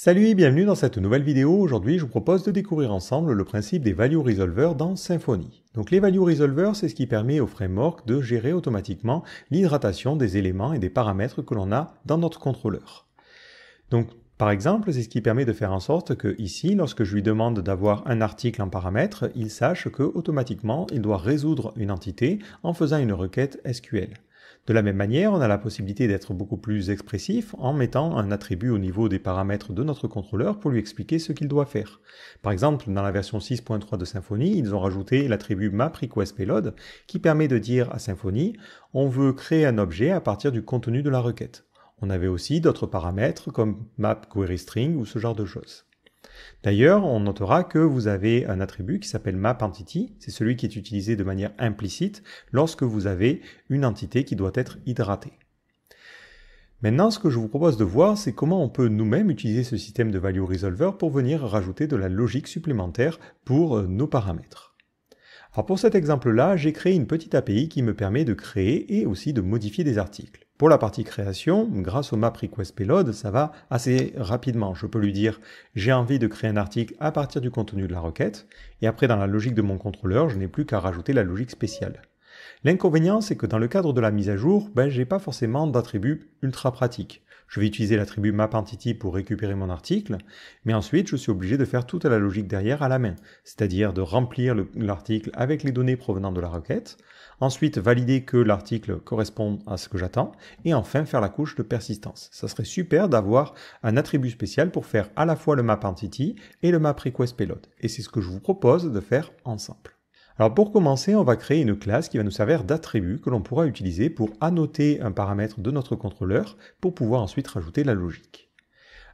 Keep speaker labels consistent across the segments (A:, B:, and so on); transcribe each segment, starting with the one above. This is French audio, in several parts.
A: Salut et bienvenue dans cette nouvelle vidéo. Aujourd'hui, je vous propose de découvrir ensemble le principe des Value Resolver dans Symfony. Donc les Value Resolver, c'est ce qui permet au framework de gérer automatiquement l'hydratation des éléments et des paramètres que l'on a dans notre contrôleur. Donc par exemple, c'est ce qui permet de faire en sorte que ici, lorsque je lui demande d'avoir un article en paramètre, il sache que automatiquement, il doit résoudre une entité en faisant une requête SQL. De la même manière, on a la possibilité d'être beaucoup plus expressif en mettant un attribut au niveau des paramètres de notre contrôleur pour lui expliquer ce qu'il doit faire. Par exemple, dans la version 6.3 de Symfony, ils ont rajouté l'attribut MapRequestPayload qui permet de dire à Symfony on veut créer un objet à partir du contenu de la requête. On avait aussi d'autres paramètres comme MapQueryString ou ce genre de choses. D'ailleurs, on notera que vous avez un attribut qui s'appelle mapEntity. C'est celui qui est utilisé de manière implicite lorsque vous avez une entité qui doit être hydratée. Maintenant, ce que je vous propose de voir, c'est comment on peut nous-mêmes utiliser ce système de value resolver pour venir rajouter de la logique supplémentaire pour euh, nos paramètres. Alors pour cet exemple-là, j'ai créé une petite API qui me permet de créer et aussi de modifier des articles. Pour la partie création, grâce au map request payload, ça va assez rapidement. Je peux lui dire j'ai envie de créer un article à partir du contenu de la requête, et après dans la logique de mon contrôleur, je n'ai plus qu'à rajouter la logique spéciale. L'inconvénient, c'est que dans le cadre de la mise à jour, ben, j'ai pas forcément d'attributs ultra pratiques. Je vais utiliser l'attribut mapEntity pour récupérer mon article, mais ensuite je suis obligé de faire toute la logique derrière à la main, c'est-à-dire de remplir l'article avec les données provenant de la requête, ensuite valider que l'article correspond à ce que j'attends, et enfin faire la couche de persistance. Ça serait super d'avoir un attribut spécial pour faire à la fois le mapEntity et le payload, et c'est ce que je vous propose de faire ensemble. Alors pour commencer, on va créer une classe qui va nous servir d'attribut que l'on pourra utiliser pour annoter un paramètre de notre contrôleur pour pouvoir ensuite rajouter la logique.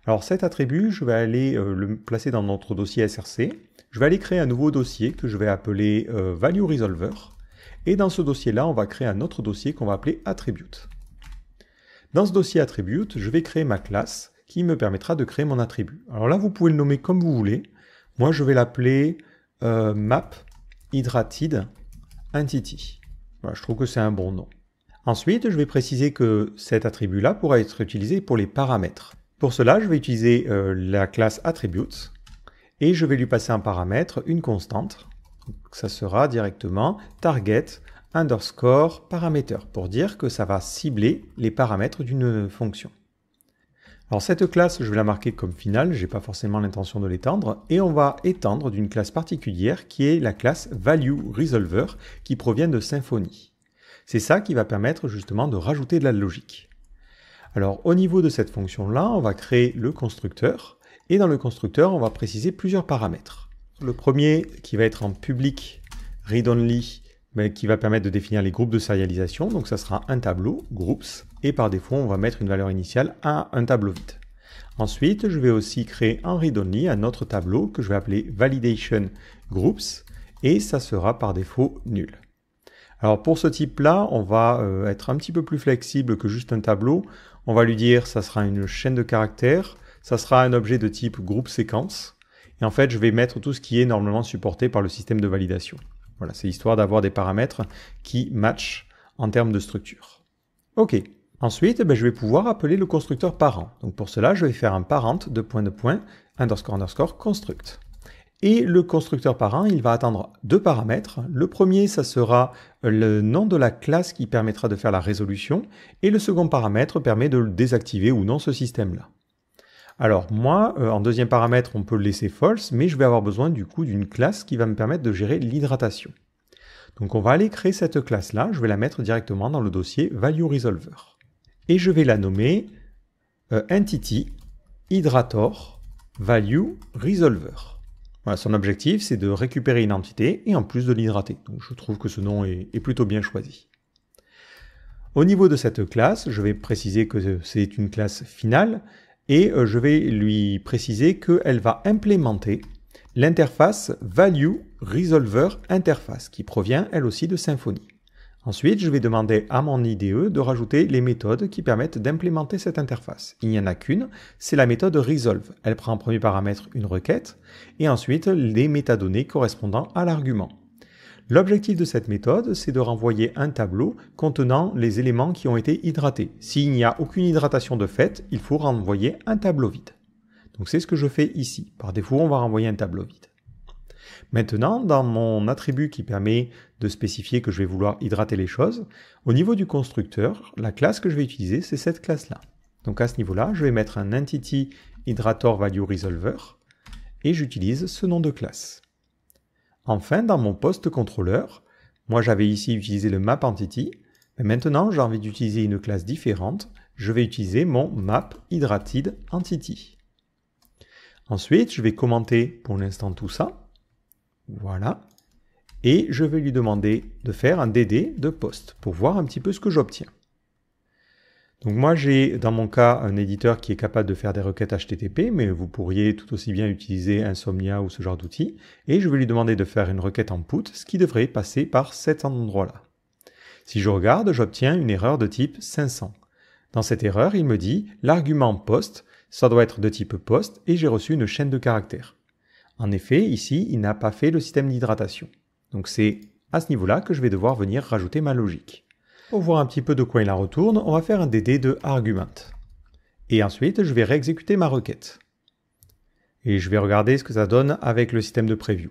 A: Alors cet attribut, je vais aller euh, le placer dans notre dossier SRC. Je vais aller créer un nouveau dossier que je vais appeler euh, Value Resolver. Et dans ce dossier-là, on va créer un autre dossier qu'on va appeler Attribute. Dans ce dossier Attribute, je vais créer ma classe qui me permettra de créer mon attribut. Alors là, vous pouvez le nommer comme vous voulez. Moi, je vais l'appeler euh, Map Hydrated Entity. je trouve que c'est un bon nom. Ensuite, je vais préciser que cet attribut-là pourra être utilisé pour les paramètres. Pour cela, je vais utiliser euh, la classe Attributes et je vais lui passer un paramètre, une constante. ça sera directement target underscore paramètre pour dire que ça va cibler les paramètres d'une fonction. Alors cette classe, je vais la marquer comme finale, je n'ai pas forcément l'intention de l'étendre, et on va étendre d'une classe particulière qui est la classe ValueResolver qui provient de Symfony. C'est ça qui va permettre justement de rajouter de la logique. Alors au niveau de cette fonction-là, on va créer le constructeur, et dans le constructeur, on va préciser plusieurs paramètres. Le premier qui va être en public read-only mais qui va permettre de définir les groupes de sérialisation. Donc ça sera un tableau, groups, et par défaut on va mettre une valeur initiale à un tableau vide. Ensuite, je vais aussi créer en read-only un autre tableau que je vais appeler validation groups, et ça sera par défaut nul. Alors pour ce type-là, on va euh, être un petit peu plus flexible que juste un tableau. On va lui dire ça sera une chaîne de caractères, ça sera un objet de type groupe séquence, et en fait je vais mettre tout ce qui est normalement supporté par le système de validation. Voilà, c'est histoire d'avoir des paramètres qui matchent en termes de structure. Ok, ensuite ben, je vais pouvoir appeler le constructeur parent. Donc pour cela, je vais faire un parent de point de point underscore underscore construct. Et le constructeur parent, il va attendre deux paramètres. Le premier, ça sera le nom de la classe qui permettra de faire la résolution. Et le second paramètre permet de désactiver ou non ce système-là. Alors moi, euh, en deuxième paramètre, on peut le laisser false, mais je vais avoir besoin du coup d'une classe qui va me permettre de gérer l'hydratation. Donc on va aller créer cette classe-là, je vais la mettre directement dans le dossier value resolver. Et je vais la nommer euh, entity hydrator value resolver. Voilà, son objectif, c'est de récupérer une entité et en plus de l'hydrater. Donc je trouve que ce nom est plutôt bien choisi. Au niveau de cette classe, je vais préciser que c'est une classe finale et euh, je vais lui préciser qu'elle va implémenter l'interface Value Interface qui provient elle aussi de Symfony. Ensuite, je vais demander à mon IDE de rajouter les méthodes qui permettent d'implémenter cette interface. Il n'y en a qu'une, c'est la méthode resolve. Elle prend en premier paramètre une requête et ensuite les métadonnées correspondant à l'argument. L'objectif de cette méthode, c'est de renvoyer un tableau contenant les éléments qui ont été hydratés. S'il n'y a aucune hydratation de fait, il faut renvoyer un tableau vide. Donc c'est ce que je fais ici. Par défaut, on va renvoyer un tableau vide. Maintenant, dans mon attribut qui permet de spécifier que je vais vouloir hydrater les choses, au niveau du constructeur, la classe que je vais utiliser, c'est cette classe-là. Donc à ce niveau-là, je vais mettre un entity hydrator value resolver et j'utilise ce nom de classe. Enfin, dans mon poste contrôleur, moi j'avais ici utilisé le map entity, mais maintenant j'ai envie d'utiliser une classe différente, je vais utiliser mon map hydrated entity. Ensuite, je vais commenter pour l'instant tout ça. Voilà. Et je vais lui demander de faire un DD de poste pour voir un petit peu ce que j'obtiens. Donc moi j'ai dans mon cas un éditeur qui est capable de faire des requêtes HTTP, mais vous pourriez tout aussi bien utiliser Insomnia ou ce genre d'outils, et je vais lui demander de faire une requête en put, ce qui devrait passer par cet endroit-là. Si je regarde, j'obtiens une erreur de type 500. Dans cette erreur, il me dit l'argument post, ça doit être de type post, et j'ai reçu une chaîne de caractères. En effet, ici, il n'a pas fait le système d'hydratation. Donc c'est à ce niveau-là que je vais devoir venir rajouter ma logique. Pour voir un petit peu de quoi il en retourne, on va faire un DD de argument. Et ensuite, je vais réexécuter ma requête. Et je vais regarder ce que ça donne avec le système de preview.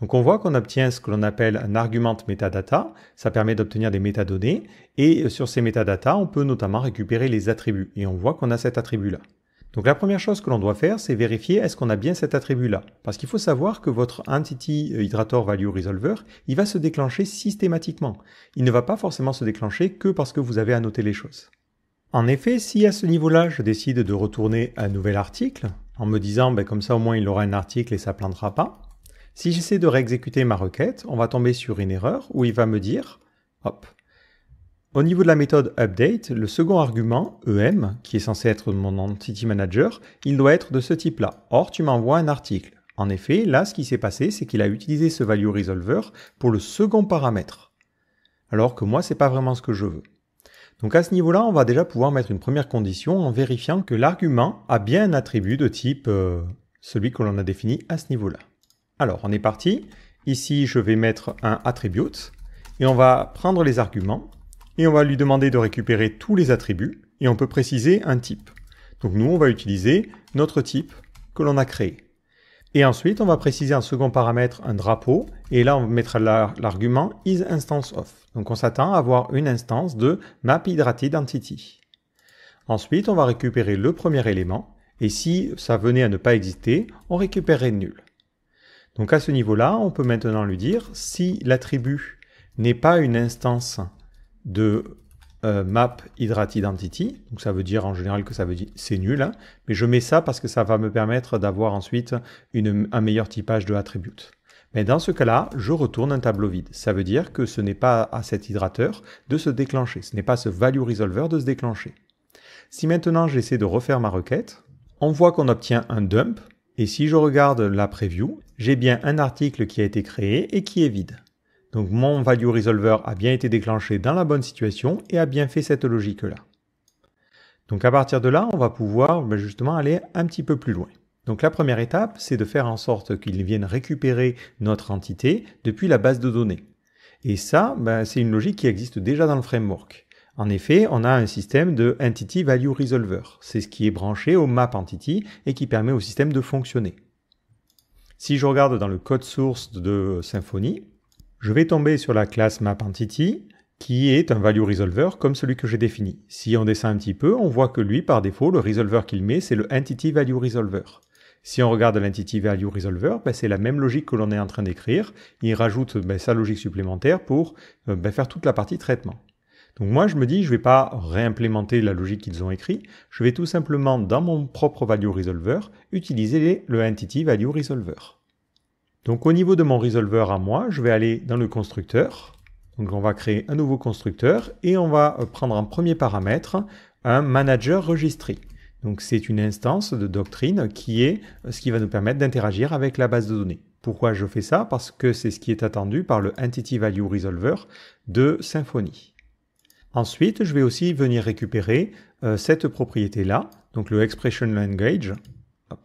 A: Donc on voit qu'on obtient ce que l'on appelle un argument metadata, ça permet d'obtenir des métadonnées, et euh, sur ces métadonnées on peut notamment récupérer les attributs, et on voit qu'on a cet attribut-là. Donc la première chose que l'on doit faire, c'est vérifier est-ce qu'on a bien cet attribut-là. Parce qu'il faut savoir que votre Entity euh, Hydrator Value Resolver, il va se déclencher systématiquement. Il ne va pas forcément se déclencher que parce que vous avez annoté les choses. En effet, si à ce niveau-là, je décide de retourner un nouvel article, en me disant ben, comme ça au moins il aura un article et ça plantera pas, si j'essaie de réexécuter ma requête, on va tomber sur une erreur où il va me dire, hop, au niveau de la méthode update, le second argument, EM, qui est censé être mon entity manager, il doit être de ce type-là. Or, tu m'envoies un article. En effet, là, ce qui s'est passé, c'est qu'il a utilisé ce value resolver pour le second paramètre. Alors que moi, c'est pas vraiment ce que je veux. Donc à ce niveau-là, on va déjà pouvoir mettre une première condition en vérifiant que l'argument a bien un attribut de type euh, celui que l'on a défini à ce niveau-là. Alors, on est parti. Ici, je vais mettre un attribute et on va prendre les arguments et on va lui demander de récupérer tous les attributs et on peut préciser un type. Donc nous, on va utiliser notre type que l'on a créé. Et ensuite, on va préciser un second paramètre, un drapeau, et là, on mettra l'argument isInstanceOf. Donc on s'attend à avoir une instance de MapHydratedEntity. Ensuite, on va récupérer le premier élément, et si ça venait à ne pas exister, on récupérerait nul. Donc à ce niveau-là, on peut maintenant lui dire si l'attribut n'est pas une instance de euh, map hydrate identity. Donc ça veut dire en général que ça veut dire c'est nul. Hein. mais je mets ça parce que ça va me permettre d'avoir ensuite une, un meilleur typage de attribute. Mais dans ce cas-là, je retourne un tableau vide. Ça veut dire que ce n'est pas à cet hydrateur de se déclencher. Ce n'est pas ce value resolver de se déclencher. Si maintenant j'essaie de refaire ma requête, on voit qu'on obtient un dump. Et si je regarde la preview, j'ai bien un article qui a été créé et qui est vide. Donc mon value resolver a bien été déclenché dans la bonne situation et a bien fait cette logique-là. Donc à partir de là, on va pouvoir ben, justement aller un petit peu plus loin. Donc la première étape, c'est de faire en sorte qu'il vienne récupérer notre entité depuis la base de données. Et ça, ben, c'est une logique qui existe déjà dans le framework. En effet, on a un système de Entity Value Resolver. C'est ce qui est branché au Map Entity et qui permet au système de fonctionner. Si je regarde dans le code source de Symfony, je vais tomber sur la classe MapEntity qui est un value resolver comme celui que j'ai défini. Si on descend un petit peu, on voit que lui, par défaut, le resolver qu'il met, c'est le entity value resolver. Si on regarde l'entity value resolver, ben, c'est la même logique que l'on est en train d'écrire. Il rajoute ben, sa logique supplémentaire pour euh, ben, faire toute la partie traitement. Donc moi, je me dis, je ne vais pas réimplémenter la logique qu'ils ont écrite. Je vais tout simplement, dans mon propre value resolver, utiliser le entity value resolver. Donc au niveau de mon resolver à moi, je vais aller dans le constructeur. Donc on va créer un nouveau constructeur et on va euh, prendre en premier paramètre un manager registré. Donc c'est une instance de doctrine qui est euh, ce qui va nous permettre d'interagir avec la base de données. Pourquoi je fais ça Parce que c'est ce qui est attendu par le Entity Value Resolver de Symfony. Ensuite, je vais aussi venir récupérer euh, cette propriété-là, donc le Expression Language,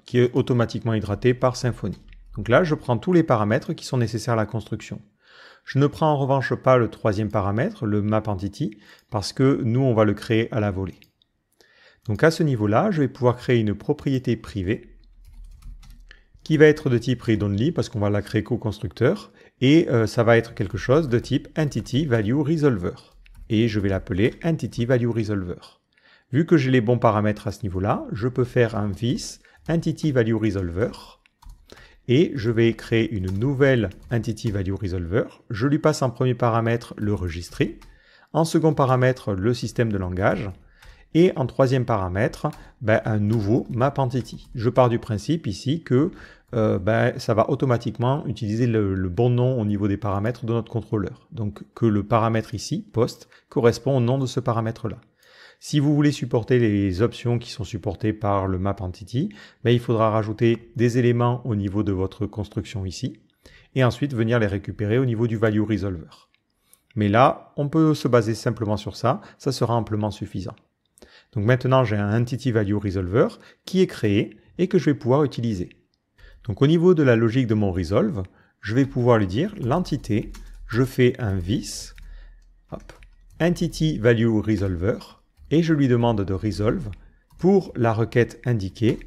A: qui est automatiquement hydraté par Symfony. Donc là, je prends tous les paramètres qui sont nécessaires à la construction. Je ne prends en revanche pas le troisième paramètre, le map entity, parce que nous, on va le créer à la volée. Donc à ce niveau-là, je vais pouvoir créer une propriété privée qui va être de type read parce qu'on va la créer co constructeur et euh, ça va être quelque chose de type entity value resolver et je vais l'appeler entity value resolver. Vu que j'ai les bons paramètres à ce niveau-là, je peux faire un vis entity value resolver et je vais créer une nouvelle entity value resolver. Je lui passe en premier paramètre le registry, en second paramètre le système de langage, et en troisième paramètre, ben, un nouveau map entity. Je pars du principe ici que euh, ben, ça va automatiquement utiliser le, bon nom au niveau des paramètres de notre contrôleur. Donc que le paramètre ici, post, correspond au nom de ce paramètre-là. Si vous voulez supporter les options qui sont supportées par le map entity, ben, il faudra rajouter des éléments au niveau de votre construction ici, et ensuite venir les récupérer au niveau du value resolver. Mais là, on peut se baser simplement sur ça, ça sera amplement suffisant. Donc maintenant, j'ai un entity value resolver qui est créé et que je vais pouvoir utiliser. Donc au niveau de la logique de mon resolve, je vais pouvoir lui dire l'entité, je fais un vis, hop, entity value resolver, et je lui demande de résolve pour la requête indiquée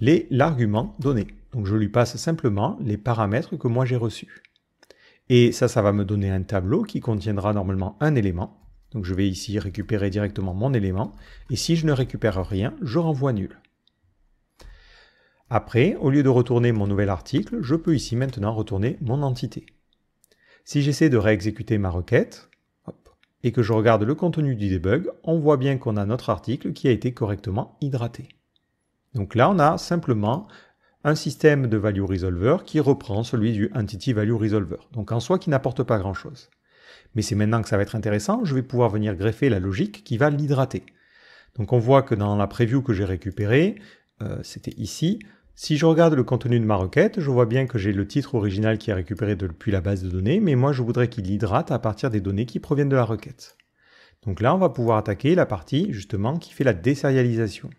A: l'argument donné. Donc je lui passe simplement les paramètres que moi j'ai reçus. Et ça, ça va me donner un tableau qui contiendra normalement un élément. Donc je vais ici récupérer directement mon élément. Et si je ne récupère rien, je renvoie nul. Après, au lieu de retourner mon nouvel article, je peux ici maintenant retourner mon entité. Si j'essaie de réexécuter ma requête, et que je regarde le contenu du debug, on voit bien qu'on a notre article qui a été correctement hydraté. Donc là, on a simplement un système de value resolver qui reprend celui du entity value resolver, donc en soi qui n'apporte pas grand-chose. Mais c'est maintenant que ça va être intéressant, je vais pouvoir venir greffer la logique qui va l'hydrater. Donc on voit que dans la preview que j'ai récupérée, euh, c'était ici, si je regarde le contenu de ma requête, je vois bien que j'ai le titre original qui est récupéré depuis la base de données, mais moi je voudrais qu'il hydrate à partir des données qui proviennent de la requête. Donc là, on va pouvoir attaquer la partie justement qui fait la désérialisation.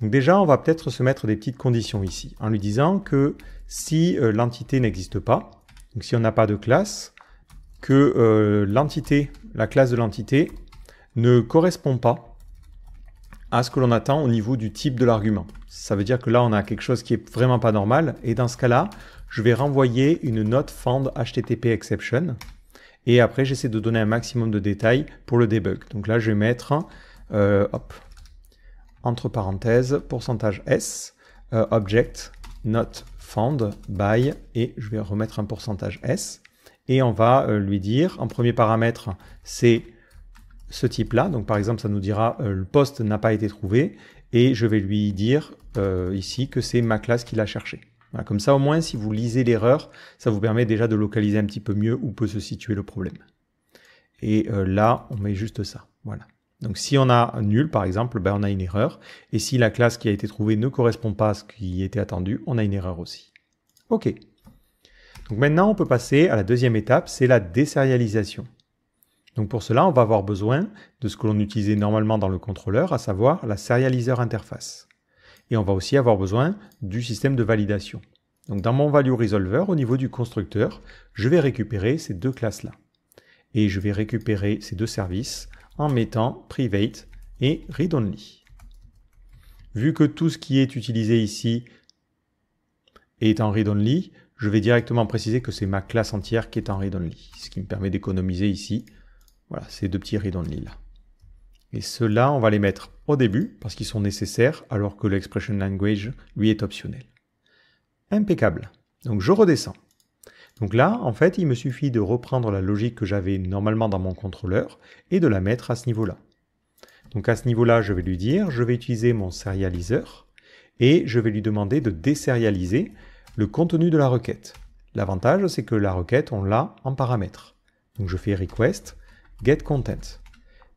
A: Donc déjà, on va peut-être se mettre des petites conditions ici, en lui disant que si euh, l'entité n'existe pas, donc si on n'a pas de classe, que euh, l'entité, la classe de l'entité ne correspond pas ce que l'on attend au niveau du type de l'argument. Ça veut dire que là, on a quelque chose qui est vraiment pas normal. Et dans ce cas-là, je vais renvoyer une note found HTTP exception. Et après, j'essaie de donner un maximum de détails pour le debug. Donc là, je vais mettre, euh, entre parenthèses, pourcentage S, euh, object, not found, by, et je vais remettre un pourcentage S. Et on va euh, lui dire, en premier paramètre, c'est ce type-là. Donc par exemple, ça nous dira euh, le poste n'a pas été trouvé et je vais lui dire euh, ici que c'est ma classe qui l'a cherché. comme ça, au moins, si vous lisez l'erreur, ça vous permet déjà de localiser un petit peu mieux où peut se situer le problème. Et euh, là, on met juste ça. Voilà. Donc si on a nul, par exemple, ben, on a une erreur. Et si la classe qui a été trouvée ne correspond pas à ce qui était attendu, on a une erreur aussi. OK. Donc maintenant, on peut passer à la deuxième étape, c'est la désérialisation. Donc pour cela, on va avoir besoin de ce que l'on utilisait normalement dans le contrôleur, à savoir la serializer interface. Et on va aussi avoir besoin du système de validation. Donc dans mon value resolver, au niveau du constructeur, je vais récupérer ces deux classes-là. Et je vais récupérer ces deux services en mettant private et read-only. Vu que tout ce qui est utilisé ici est en read-only, je vais directement préciser que c'est ma classe entière qui est en read-only, ce qui me permet d'économiser ici voilà, ces deux petits rideaux de l'île. là. Et ceux-là, on va les mettre au début parce qu'ils sont nécessaires alors que l'expression language, lui, est optionnel. Impeccable. Donc je redescends. Donc là, en fait, il me suffit de reprendre la logique que j'avais normalement dans mon contrôleur et de la mettre à ce niveau-là. Donc à ce niveau-là, je vais lui dire, je vais utiliser mon serializer et je vais lui demander de désérialiser le contenu de la requête. L'avantage, c'est que la requête, on l'a en paramètres. Donc je fais request, GetContent.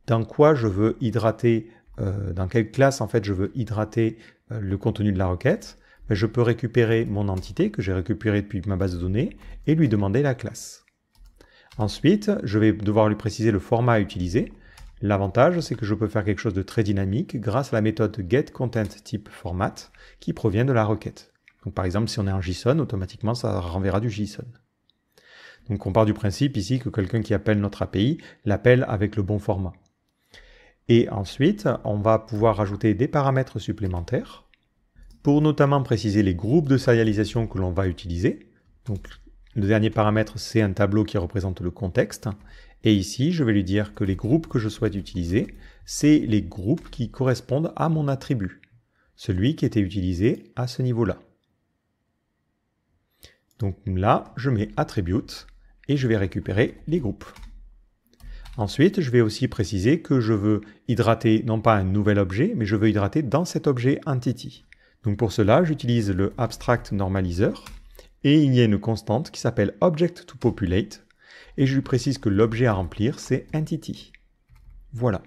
A: Dans quoi je veux hydrater, euh, dans quelle classe en fait je veux hydrater euh, le contenu de la requête ben, Je peux récupérer mon entité que j'ai récupérée depuis ma base de données et lui demander la classe. Ensuite, je vais devoir lui préciser le format à utiliser. L'avantage, c'est que je peux faire quelque chose de très dynamique grâce à la méthode getContentTypeFormat qui provient de la requête. Donc par exemple, si on est en JSON, automatiquement ça renverra du JSON. Donc on part du principe ici que quelqu'un qui appelle notre API l'appelle avec le bon format. Et ensuite, on va pouvoir ajouter des paramètres supplémentaires pour notamment préciser les groupes de sérialisation que l'on va utiliser. Donc le dernier paramètre, c'est un tableau qui représente le contexte. Et ici, je vais lui dire que les groupes que je souhaite utiliser, c'est les groupes qui correspondent à mon attribut, celui qui était utilisé à ce niveau-là. Donc là, je mets attribute et je vais récupérer les groupes. Ensuite, je vais aussi préciser que je veux hydrater non pas un nouvel objet, mais je veux hydrater dans cet objet entity. Donc pour cela, j'utilise le abstract normalizer et il y a une constante qui s'appelle object to populate et je lui précise que l'objet à remplir c'est entity. Voilà.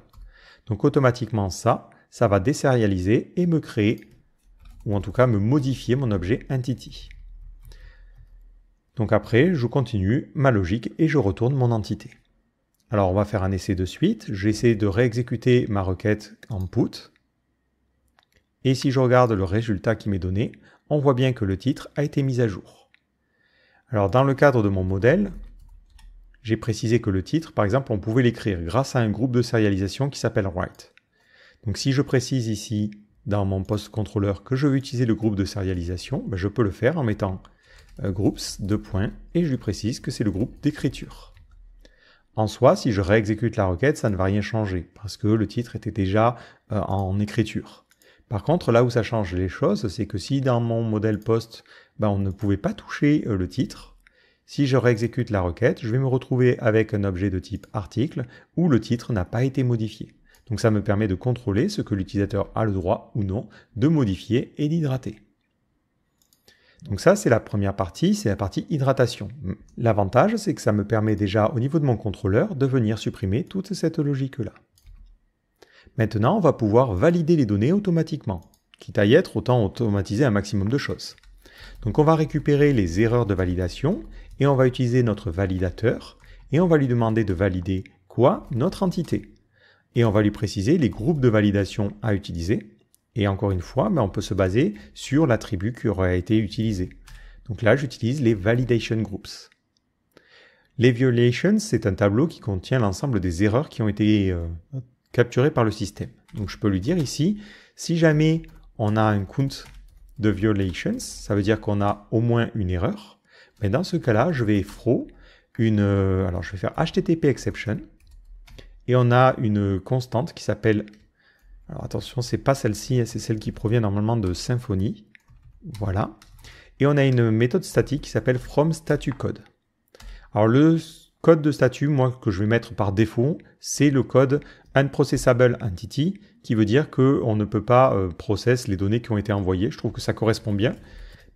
A: Donc automatiquement ça, ça va désérialiser et me créer ou en tout cas me modifier mon objet entity. Donc après, je continue ma logique et je retourne mon entité. Alors on va faire un essai de suite. J'essaie de réexécuter ma requête en put. Et si je regarde le résultat qui m'est donné, on voit bien que le titre a été mis à jour. Alors dans le cadre de mon modèle, j'ai précisé que le titre, par exemple, on pouvait l'écrire grâce à un groupe de sérialisation qui s'appelle write. Donc si je précise ici dans mon post contrôleur que je veux utiliser le groupe de sérialisation, ben, je peux le faire en mettant euh, groups, de points, et je lui précise que c'est le groupe d'écriture. En soi, si je réexécute la requête, ça ne va rien changer, parce que le titre était déjà euh, en écriture. Par contre, là où ça change les choses, c'est que si dans mon modèle post, ben, on ne pouvait pas toucher euh, le titre, si je réexécute la requête, je vais me retrouver avec un objet de type article où le titre n'a pas été modifié. Donc ça me permet de contrôler ce que l'utilisateur a le droit ou non de modifier et d'hydrater. Donc ça, c'est la première partie, c'est la partie hydratation. L'avantage, c'est que ça me permet déjà au niveau de mon contrôleur de venir supprimer toute cette logique-là. Maintenant, on va pouvoir valider les données automatiquement. Quitte à y être, autant automatiser un maximum de choses. Donc on va récupérer les erreurs de validation et on va utiliser notre validateur et on va lui demander de valider quoi Notre entité. Et on va lui préciser les groupes de validation à utiliser et encore une fois, mais ben, on peut se baser sur l'attribut qui aurait été utilisé. Donc là, j'utilise les validation groups. Les violations, c'est un tableau qui contient l'ensemble des erreurs qui ont été euh, capturées par le système. Donc je peux lui dire ici, si jamais on a un count de violations, ça veut dire qu'on a au moins une erreur. Mais dans ce cas-là, je vais throw une... Euh, alors je vais faire HTTP exception. Et on a une constante qui s'appelle alors attention, c'est pas celle-ci, hein, c'est celle qui provient normalement de Symfony. Voilà. Et on a une méthode statique qui s'appelle from code. Alors le code de statut, moi, que je vais mettre par défaut, c'est le code unprocessable entity, qui veut dire qu'on ne peut pas processer euh, process les données qui ont été envoyées. Je trouve que ça correspond bien.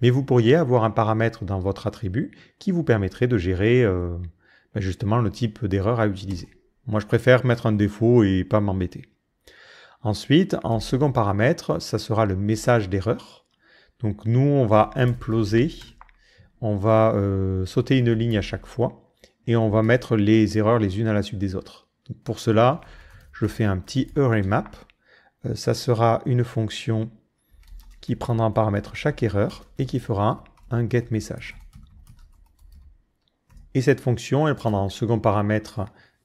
A: Mais vous pourriez avoir un paramètre dans votre attribut qui vous permettrait de gérer euh, ben, justement le type d'erreur à utiliser. Moi, je préfère mettre un défaut et pas m'embêter. Ensuite, en second paramètre, ça sera le message d'erreur. Donc nous, on va imploser, on va euh, sauter une ligne à chaque fois et on va mettre les erreurs les unes à la suite des autres. pour cela, je fais un petit arrayMap. Euh, ça sera une fonction qui prendra en paramètre chaque erreur et qui fera un getMessage. Et cette fonction, elle prendra en second paramètre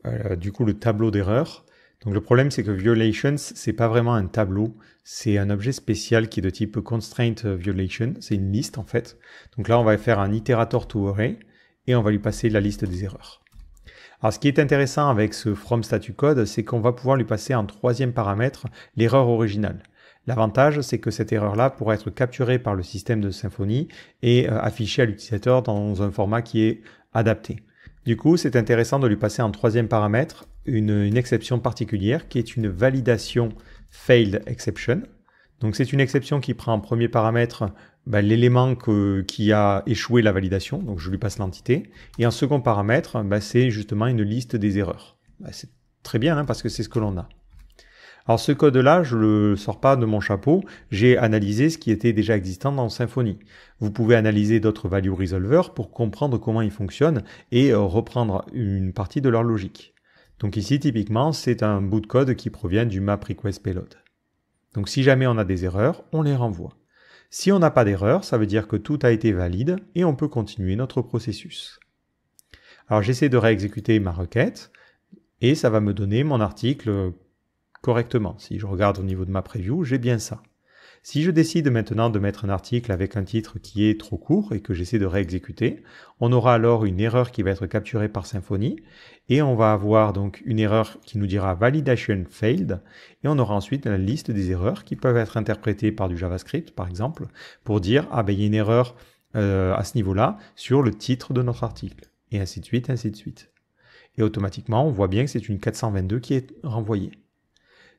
A: euh, du coup le tableau d'erreurs donc le problème, c'est que violations, c'est pas vraiment un tableau, c'est un objet spécial qui est de type constraint violation, c'est une liste en fait. Donc là, on va faire un iterator to array et on va lui passer la liste des erreurs. Alors ce qui est intéressant avec ce from statue code, c'est qu'on va pouvoir lui passer en troisième paramètre l'erreur originale. L'avantage, c'est que cette erreur-là pourra être capturée par le système de Symfony et euh, affichée à l'utilisateur dans un format qui est adapté. Du coup, c'est intéressant de lui passer en troisième paramètre une, exception particulière qui est une validation failed exception. Donc c'est une exception qui prend en premier paramètre ben, l'élément qui a échoué la validation, donc je lui passe l'entité. Et en second paramètre, ben, c'est justement une liste des erreurs. Ben, c'est très bien hein, parce que c'est ce que l'on a. Alors ce code-là, je le sors pas de mon chapeau, j'ai analysé ce qui était déjà existant dans Symfony. Vous pouvez analyser d'autres value resolvers pour comprendre comment ils fonctionnent et euh, reprendre une partie de leur logique. Donc ici, typiquement, c'est un bout de code qui provient du map request payload. Donc si jamais on a des erreurs, on les renvoie. Si on n'a pas d'erreur, ça veut dire que tout a été valide et on peut continuer notre processus. Alors j'essaie de réexécuter ma requête et ça va me donner mon article correctement. Si je regarde au niveau de ma preview, j'ai bien ça. Si je décide maintenant de mettre un article avec un titre qui est trop court et que j'essaie de réexécuter, on aura alors une erreur qui va être capturée par Symfony et on va avoir donc une erreur qui nous dira validation failed et on aura ensuite la liste des erreurs qui peuvent être interprétées par du JavaScript par exemple pour dire ah ben il y a une erreur euh, à ce niveau-là sur le titre de notre article et ainsi de suite, ainsi de suite. Et automatiquement, on voit bien que c'est une 422 qui est renvoyée.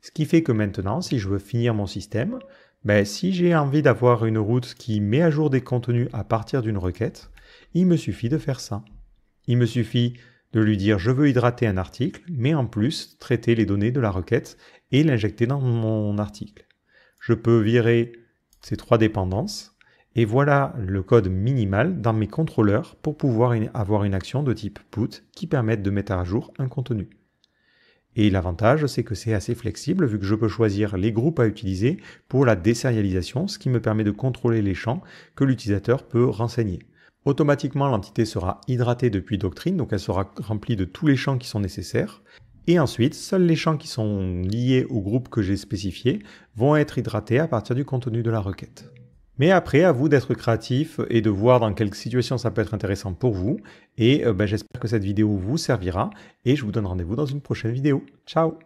A: Ce qui fait que maintenant, si je veux finir mon système, ben, si j'ai envie d'avoir une route qui met à jour des contenus à partir d'une requête, il me suffit de faire ça. Il me suffit de lui dire je veux hydrater un article, mais en plus traiter les données de la requête et l'injecter dans mon article. Je peux virer ces trois dépendances et voilà le code minimal dans mes contrôleurs pour pouvoir avoir une action de type put qui permette de mettre à jour un contenu. Et l'avantage, c'est que c'est assez flexible vu que je peux choisir les groupes à utiliser pour la désérialisation, ce qui me permet de contrôler les champs que l'utilisateur peut renseigner. Automatiquement, l'entité sera hydratée depuis Doctrine, donc elle sera remplie de tous les champs qui sont nécessaires. Et ensuite, seuls les champs qui sont liés au groupe que j'ai spécifié vont être hydratés à partir du contenu de la requête. Mais après, à vous d'être créatif et de voir dans quelle situation ça peut être intéressant pour vous. Et euh, ben, j'espère que cette vidéo vous servira et je vous donne rendez-vous dans une prochaine vidéo. Ciao